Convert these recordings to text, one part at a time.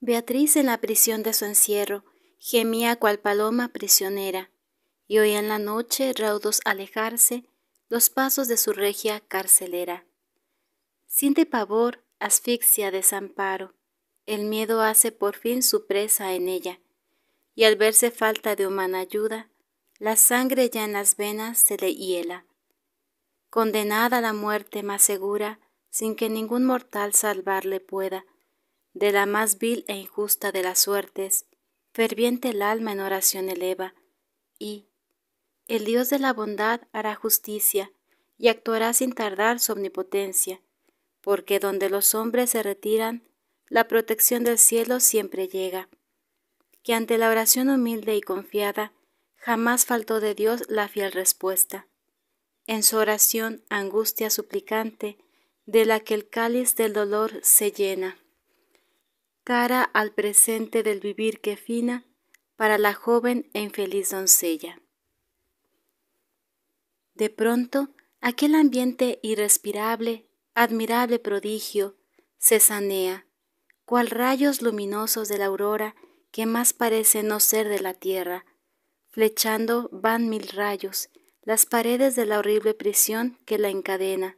Beatriz en la prisión de su encierro gemía cual paloma prisionera, y oía en la noche raudos alejarse los pasos de su regia carcelera. Siente pavor, asfixia, desamparo, el miedo hace por fin su presa en ella, y al verse falta de humana ayuda, la sangre ya en las venas se le hiela. Condenada a la muerte más segura, sin que ningún mortal salvarle pueda, de la más vil e injusta de las suertes, ferviente el alma en oración eleva, y el Dios de la bondad hará justicia y actuará sin tardar su omnipotencia, porque donde los hombres se retiran, la protección del cielo siempre llega. Que ante la oración humilde y confiada, jamás faltó de Dios la fiel respuesta. En su oración, angustia suplicante, de la que el cáliz del dolor se llena cara al presente del vivir que fina para la joven e infeliz doncella. De pronto, aquel ambiente irrespirable, admirable prodigio, se sanea, cual rayos luminosos de la aurora que más parece no ser de la tierra, flechando van mil rayos las paredes de la horrible prisión que la encadena.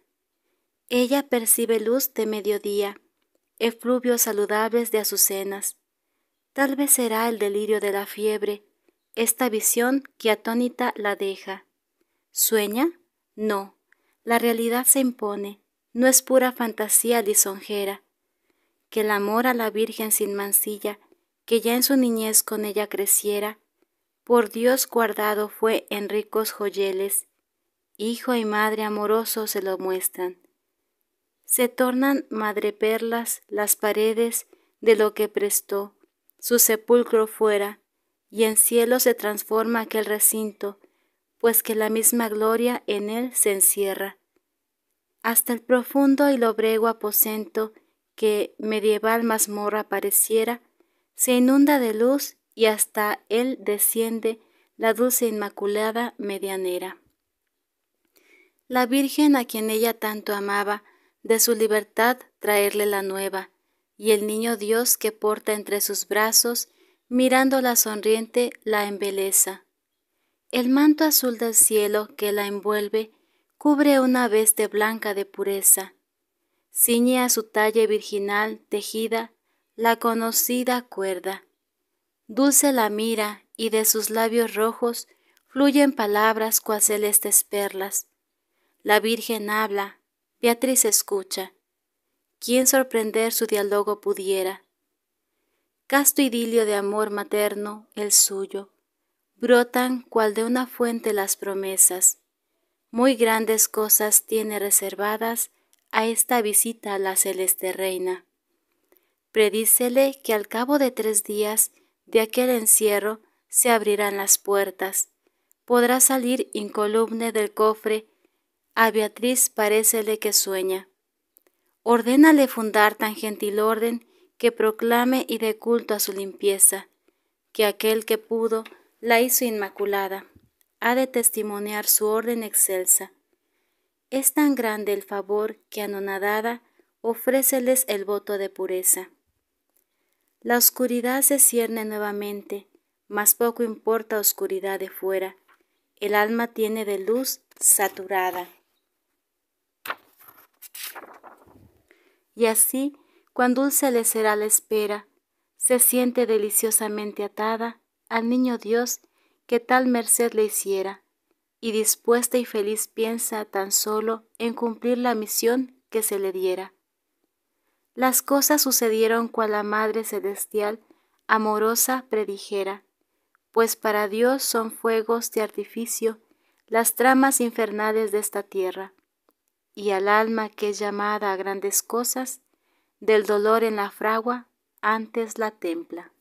Ella percibe luz de mediodía, efluvios saludables de azucenas. Tal vez será el delirio de la fiebre, esta visión que atónita la deja. ¿Sueña? No, la realidad se impone, no es pura fantasía lisonjera. Que el amor a la Virgen sin mancilla, que ya en su niñez con ella creciera, por Dios guardado fue en ricos joyeles. Hijo y madre amoroso se lo muestran se tornan madreperlas las paredes de lo que prestó su sepulcro fuera, y en cielo se transforma aquel recinto, pues que la misma gloria en él se encierra. Hasta el profundo y lobrego aposento que medieval mazmorra pareciera, se inunda de luz y hasta él desciende la dulce inmaculada medianera. La Virgen a quien ella tanto amaba de su libertad traerle la nueva, y el niño Dios que porta entre sus brazos, mirándola sonriente, la embeleza. El manto azul del cielo que la envuelve cubre una veste blanca de pureza. Ciñe a su talle virginal tejida la conocida cuerda. Dulce la mira y de sus labios rojos fluyen palabras cual celestes perlas. La Virgen habla, Beatriz escucha. ¿Quién sorprender su diálogo pudiera? Casto idilio de amor materno, el suyo. Brotan cual de una fuente las promesas. Muy grandes cosas tiene reservadas a esta visita a la celeste reina. Predícele que al cabo de tres días de aquel encierro se abrirán las puertas. Podrá salir incolumne del cofre a Beatriz parécele que sueña. Ordénale fundar tan gentil orden que proclame y dé culto a su limpieza, que aquel que pudo la hizo inmaculada, ha de testimoniar su orden excelsa. Es tan grande el favor que anonadada ofréceles el voto de pureza. La oscuridad se cierne nuevamente, mas poco importa oscuridad de fuera. El alma tiene de luz saturada. y así, cuán dulce le será la espera, se siente deliciosamente atada al niño Dios que tal merced le hiciera, y dispuesta y feliz piensa tan solo en cumplir la misión que se le diera. Las cosas sucedieron cual la Madre Celestial amorosa predijera, pues para Dios son fuegos de artificio las tramas infernales de esta tierra y al alma que es llamada a grandes cosas, del dolor en la fragua antes la templa.